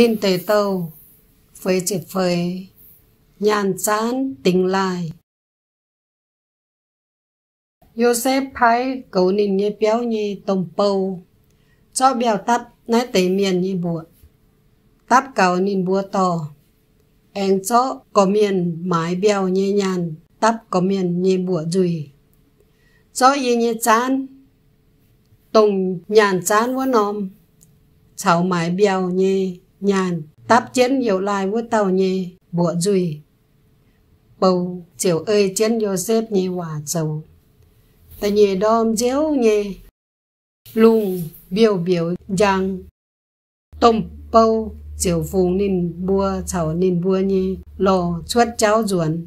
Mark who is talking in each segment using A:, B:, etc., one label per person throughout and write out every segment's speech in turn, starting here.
A: Thin tề tàu phơi chệt phơi, nhàn chán tình lại. Joseph phái cầu nín nghe béo như tông bầu, cho béo tắt nái tế miền như bùa. Tắp cầu nín bùa to, anh cho có miền mái béo như nhàn, tắp có miền như bùa dùi. Cho yên như chán, tùng nhàn chán quá nòm, cháu mái béo như nhàn táp chiến nhiều lại với tàu nhì bùa dùi bầu chiều ơi chiến vô xếp nhì hòa chồng ta nhì đom diếu nhì lùng biểu biểu giang tôm bầu chiều phùng nên bùa chảo nên bùa nhì lò chuốt cháo ruồn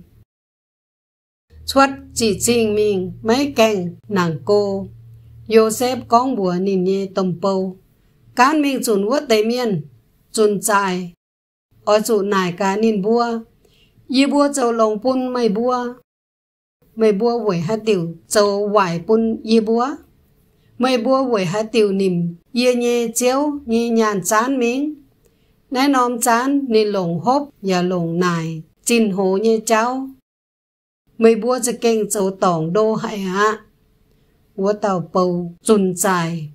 A: chuốt chỉ trình mình mấy kèn nàng cô Yosef con bùa nìm nhì tôm bầu cán mình chuẩn quốc tây miên chun chai ở chủ nải cá nín bua yi bua châu lồng pun mày bua mày bua buổi hát tiểu châu vải pun yi bua mày bua buổi hát tiểu nìm yi nhẹ chiếu nhẹ nhàn chán miếng nãy nóm chán nên lồng hốp và lồng nải chín hố như cháu mày bua cho kênh châu tổng đô hại hạ của tàu bầu chun chài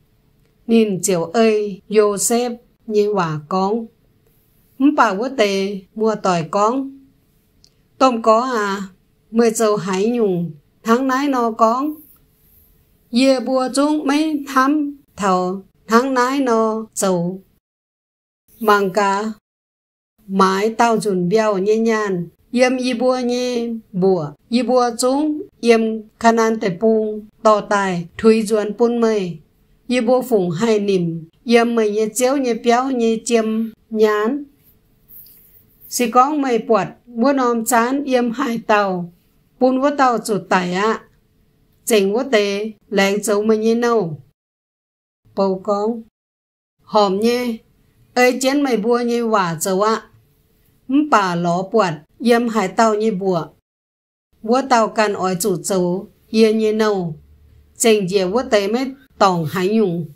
A: nhìn chiều ơi Joseph nhị hòa con bà quá tề mua tỏi con tôm có à mười dầu hải nhùng tháng nái nó con dê bùa chung mấy thăm thầu tháng nái nó dầu mang cả mái tao dùn bèo nhẹ nhàng yếm y bùa nhẹ bùa y bùa chung yếm khăn ăn tệ bùng tỏ tài thúy duẩn bún mây ye bo phùng hai nim ye mày ye chéo ye béo ye chiêm nhán si con mày bọt mua nom chán yêm hai tàu bún vô tàu chủ tải ạ chỉnh vô tế lén dấu mày như nâu bầu con hòm nhé ơi chén mày bua như quả dấu ạ bà ló bọt yêm hai tàu như bùa vua tàu can ói chủ dấu yên như nâu mới hành tàu tàu chiều 正月我哋咩当还用，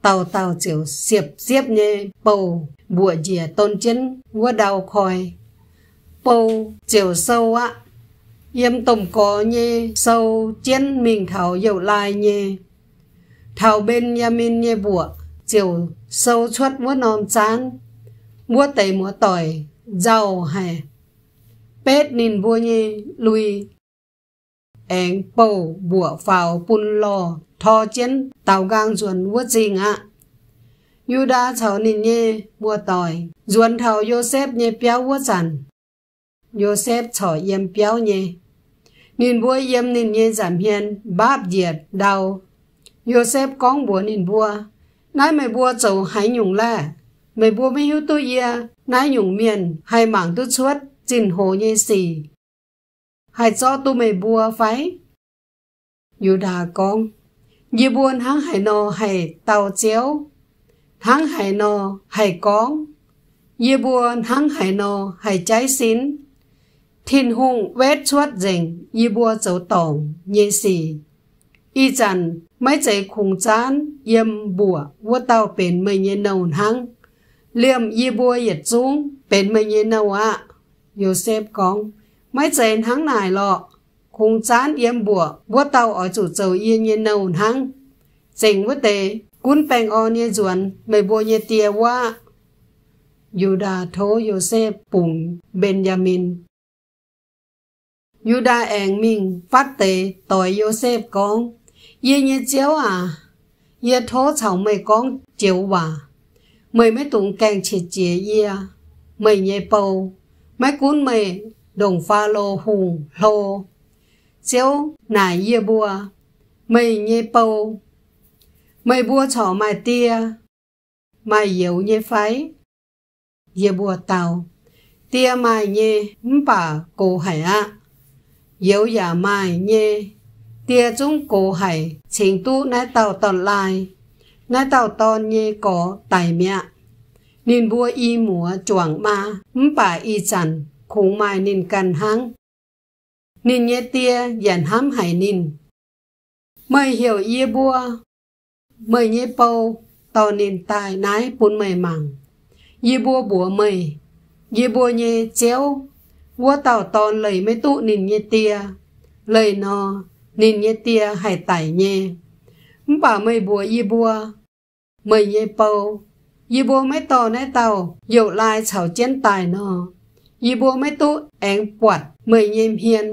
A: 到到就接接呢布 mua dìa tôn chân vua đào khỏi bầu chiều sâu á yếm tổng có nhé sâu chân mình thảo dầu lai nhé thảo bên nhà mình nhé bùa chiều sâu chuất vua nòm chán vua tẩy múa tỏi giàu hay pết nín vua nhé lùi eng bầu bùa phào bùn lò thò chân tàu gang ruồn vua gì ngạ yu đã cháu nìn nhé bùa tỏi ruồn thảo Joseph nhé béo vua chẳng Joseph cháu yếm béo nhé. nìn bùa yếm nìn nhé giảm hiền báp diệt đau Joseph con bùa nìn bùa nãy mày bùa cháu hãy nhung la mày bùa mấy hiếu tôi yê nãy nhung miền hay mảng tôi suốt si hãy cho tụi mày bùa phái, Dù đà con, như buôn hắn hãy nò hãy tàu chéo, hắn hãy nò hãy con, như buôn hắn hãy nò hãy trái xín. Thiên hùng vết chuốt rình, như bùa dấu tổng, như xì. Y chẳng, mấy trái khủng chán, yêm bùa, vô tàu bền mây như nâu hắn. Liêm như bùa yết dung, bền mây như nâu ạ. Yosef con, mấy chén hang nải lọ khung chán yếm bùa bùa tàu ở chủ dầu yên nhiên nâu hang chỉnh với tế cún bèn o nhiên ruồn mày bùa nhiên tìa quá Yuda thố Joseph bùng Benjamin Yuda ẹn mình phát tế tội Joseph con yên nhiên chéo à yên thố chảo mày con chéo bà mày mới tụng càng chỉ chìa yên à? mày nhẹ mày cún mày đồng pha lô hùng lô chiếu nà ye bùa, mây nhê bầu, mây bùa chỏ mai tia mai yếu nhê phái ye bùa tàu tia mai nhê bà cô hải ạ yếu giả mai nhê tia chúng cô hải chính tu nái tàu tòn lại, nái tàu tòn nhê có tài mẹ nên bùa y múa chuồng ma bà y chẳng khủng mai nên cần hăng. Nên nhé tia dàn hám hải nên. Mời hiểu yê bua, mời nhé bầu, tàu nên tài nái bốn mày mảng. Yê bua bùa mày, yê bua nhé chéo, vua tàu tòn lấy mấy tụ nên nhé tia, lời nó nên nhé tia hải tải nhé. Bà mày bùa yê bua, mày nhé bầu, yê bua mấy tàu nái tàu, dậu lai chảo chén tài nó. ยีบัวไม่ตุแองปวดเมยเยี่ยมเฮียน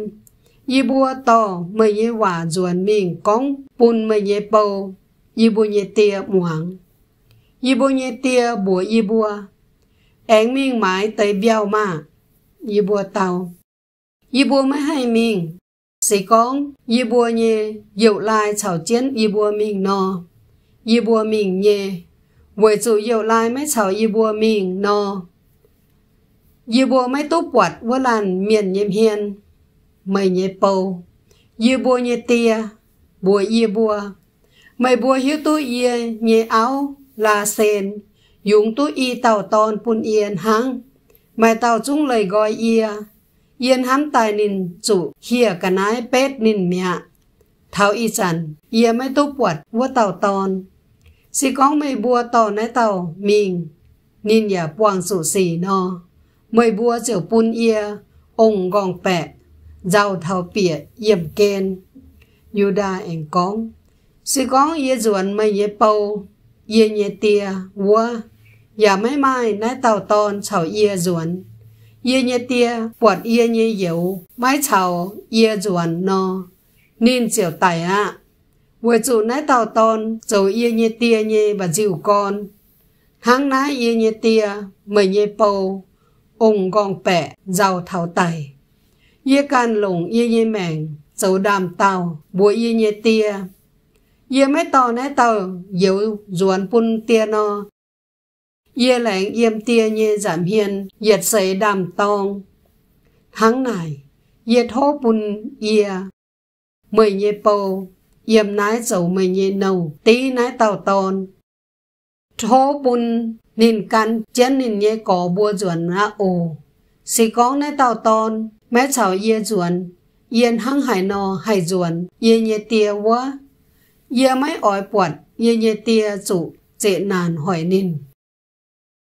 A: ยีบัวต่อเมยเยี่ยว่าจวนมิงก้องปุนเมยเยี่ยเปายีบัวเยเตียหมวงยีบัวเยเตียบัวยีบัวแองมิงหมายเตยเบี้ยวมายีบัวเตายีบัวไม่ให้มิงสิก้องยีบัวเยอยู่ลายเฉาเจียนยีบัวมิงนอยีบัวมิงเยวยจู่อยู่ลายไม่เฉายีบัวมิงนอยืบัวไม่ตู้ปวดว่าลานเมียนเยี่ยมเฮียน ไม่เยี่เปายืบัวเยี่ยเตีย บัวเยบัวไม่บัวหิวตู้เอียเยี่ยเอา ลาเซน ยุงตู้อีเต่าตอนปุ่นเอียนหังไม่เต่าจุ้งเลยกอยเอียเยียนห้ำตายนินจุเฮียกะนายเป็ดนินเมียเท้าอีจันเอียไม่ตู้ปวดว่าเต่าตอน สิก้องไม่บัวต่อในเต่ามิงนินอย่าปวงสุสีนอ mười bua rượu pun ia ông gong pẹ giàu thảo pịa yểm ken yuda en con sư con ye ruột mày ye pâu ye ye tia vua ya dạ mai mai nai tàu tôn chảo ye ruột ye ye tia quạt ye ye yếu mai chảo ye ruột no nên chiều tài ạ vừa chủ nái tàu tôn dầu ye ye tia ye và dịu con hang nái ye ye tia mày ye pâu ông gong bè giàu thảo tài ye can lùng ye ye mèn dầu đàm tàu bùa ye ye tia ye mấy tàu nấy tàu dầu ruồn pun tia no ye lạnh yêm tia ye giảm hiền yết sấy đàm tòng tháng này ye thô pun ye mười ye bầu yêm nái dầu mười ye nâu tí nái tàu tôn ทอบุญนินกันเจนนินเยก่อบัวจวนนาโอสิกองในเต่าตอนแม่เฉาเยจวนเยียนหั่งหายนอหายจวนเยเยเตียวะเยไม่อ่อยปวดเยเยเตียจุเจนานหอยนิน